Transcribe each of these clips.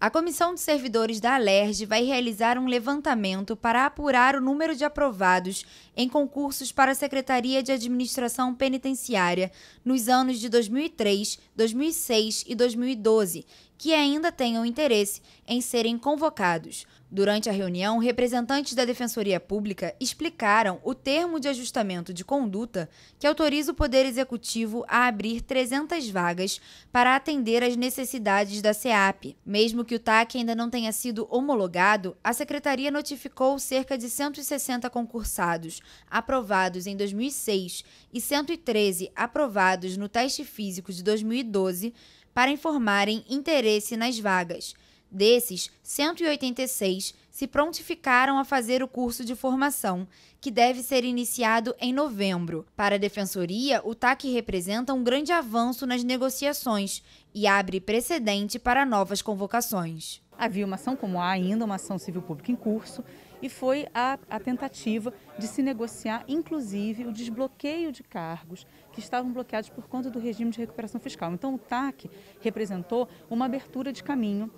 A Comissão de Servidores da Alerj vai realizar um levantamento para apurar o número de aprovados em concursos para a Secretaria de Administração Penitenciária nos anos de 2003, 2006 e 2012 que ainda tenham interesse em serem convocados. Durante a reunião, representantes da Defensoria Pública explicaram o termo de ajustamento de conduta que autoriza o Poder Executivo a abrir 300 vagas para atender às necessidades da SEAP. Mesmo que o TAC ainda não tenha sido homologado, a Secretaria notificou cerca de 160 concursados aprovados em 2006 e 113 aprovados no teste físico de 2012 para informarem interesse nas vagas. Desses, 186 se prontificaram a fazer o curso de formação, que deve ser iniciado em novembro. Para a Defensoria, o TAC representa um grande avanço nas negociações e abre precedente para novas convocações. Havia uma ação, como há ainda, uma ação civil pública em curso, e foi a, a, tentativa de se negociar, inclusive, o desbloqueio de cargos que estavam bloqueados por conta do regime de recuperação fiscal. Então, o TAC representou uma abertura de caminho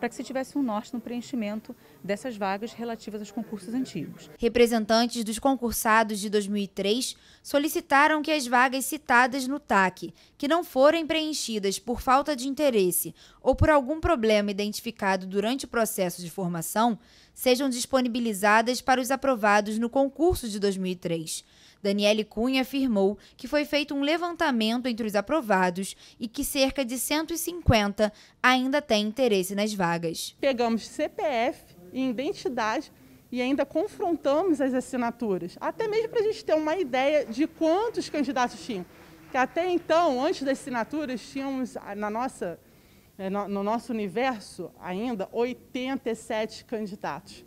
para que se tivesse um norte no preenchimento dessas vagas relativas aos concursos antigos. Representantes dos concursados de 2003 solicitaram que as vagas citadas no TAC, que não forem preenchidas por falta de interesse ou por algum problema identificado durante o processo de formação, sejam disponibilizadas para os aprovados no concurso de 2003. Daniele Cunha afirmou que foi feito um levantamento entre os aprovados e que cerca de 150 ainda têm interesse nas vagas. Pegamos CPF e identidade e ainda confrontamos as assinaturas, até mesmo para a gente ter uma ideia de quantos candidatos tinham. Que até então, antes das assinaturas, tínhamos ah, na nossa é, no nosso universo ainda, 87 candidatos.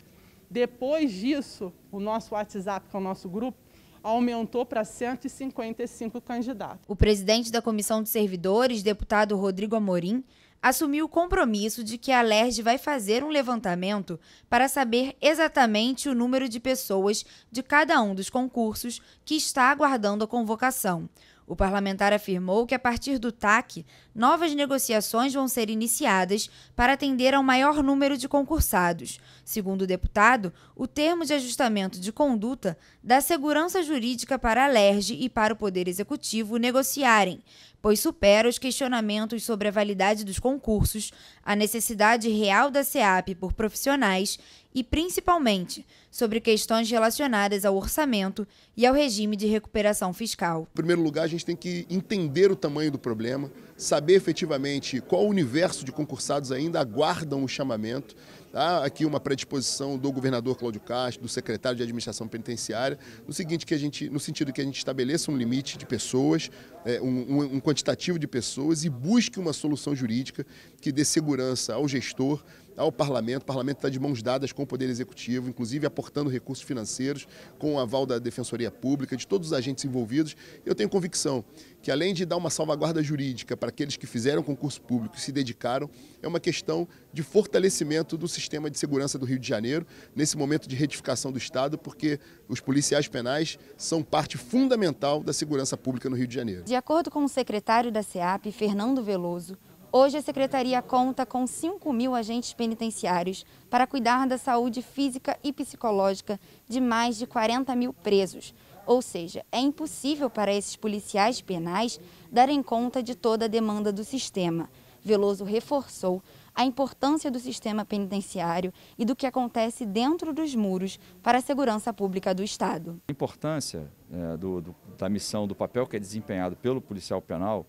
Depois disso, o nosso WhatsApp, que é o nosso grupo, aumentou para 155 candidatos. O presidente da Comissão de Servidores, deputado Rodrigo Amorim, assumiu o compromisso de que a LERJ vai fazer um levantamento para saber exatamente o número de pessoas de cada um dos concursos que está aguardando a convocação. O parlamentar afirmou que, a partir do TAC, novas negociações vão ser iniciadas para atender ao maior número de concursados. Segundo o deputado, o termo de ajustamento de conduta dá segurança jurídica para a LERJ e para o Poder Executivo negociarem, pois supera os questionamentos sobre a validade dos concursos, a necessidade real da SEAP por profissionais e, principalmente, sobre questões relacionadas ao orçamento e ao regime de recuperação fiscal. Em primeiro lugar, a gente tem que entender o tamanho do problema, saber efetivamente qual universo de concursados ainda aguardam o chamamento Há aqui uma predisposição do governador Cláudio Castro, do secretário de Administração Penitenciária, no seguinte que a gente, no sentido que a gente estabeleça um limite de pessoas, é, um, um quantitativo de pessoas e busque uma solução jurídica que dê segurança ao gestor ao parlamento. O parlamento está de mãos dadas com o Poder Executivo, inclusive aportando recursos financeiros, com o aval da Defensoria Pública, de todos os agentes envolvidos. Eu tenho convicção que, além de dar uma salvaguarda jurídica para aqueles que fizeram concurso público e se dedicaram, é uma questão de fortalecimento do sistema de segurança do Rio de Janeiro, nesse momento de retificação do Estado, porque os policiais penais são parte fundamental da segurança pública no Rio de Janeiro. De acordo com o secretário da SEAP, Fernando Veloso, Hoje, a Secretaria conta com 5 mil agentes penitenciários para cuidar da saúde física e psicológica de mais de 40 mil presos. Ou seja, é impossível para esses policiais penais darem conta de toda a demanda do sistema. Veloso reforçou a importância do sistema penitenciário e do que acontece dentro dos muros para a segurança pública do Estado. A importância é, do, do, da missão, do papel que é desempenhado pelo policial penal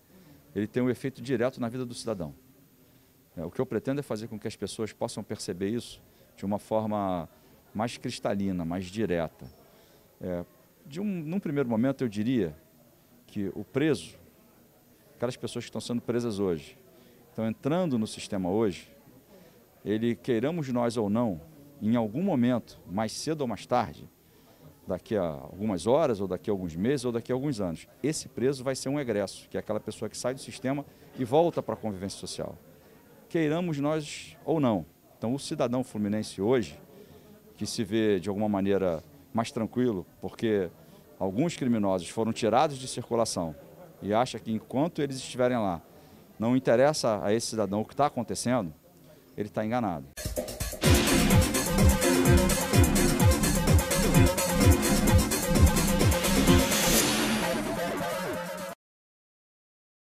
ele tem um efeito direto na vida do cidadão. É, o que eu pretendo é fazer com que as pessoas possam perceber isso de uma forma mais cristalina, mais direta. É, de um, num primeiro momento, eu diria que o preso, aquelas pessoas que estão sendo presas hoje, estão entrando no sistema hoje, ele, queiramos nós ou não, em algum momento, mais cedo ou mais tarde, daqui a algumas horas, ou daqui a alguns meses, ou daqui a alguns anos. Esse preso vai ser um egresso, que é aquela pessoa que sai do sistema e volta para a convivência social. Queiramos nós ou não. Então, o cidadão fluminense hoje, que se vê de alguma maneira mais tranquilo, porque alguns criminosos foram tirados de circulação e acha que enquanto eles estiverem lá, não interessa a esse cidadão o que está acontecendo, ele está enganado.